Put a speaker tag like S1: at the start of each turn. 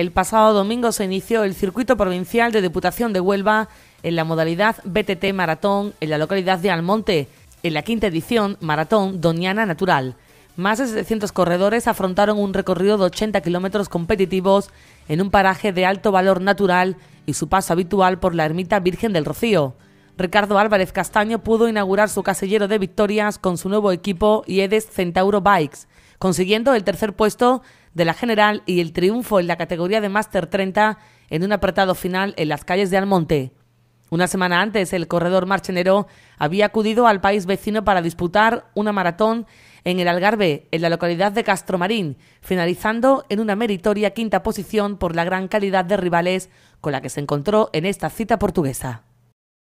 S1: El pasado domingo se inició el circuito provincial de Diputación de Huelva en la modalidad BTT Maratón en la localidad de Almonte, en la quinta edición Maratón Doñana Natural. Más de 700 corredores afrontaron un recorrido de 80 kilómetros competitivos en un paraje de alto valor natural y su paso habitual por la ermita Virgen del Rocío. Ricardo Álvarez Castaño pudo inaugurar su casillero de victorias con su nuevo equipo IEDES Centauro Bikes, consiguiendo el tercer puesto de la general y el triunfo en la categoría de Master 30 en un apretado final en las calles de Almonte. Una semana antes, el corredor marchenero había acudido al país vecino para disputar una maratón en el Algarve, en la localidad de Castromarín, finalizando en una meritoria quinta posición por la gran calidad de rivales con la que se encontró en esta cita portuguesa.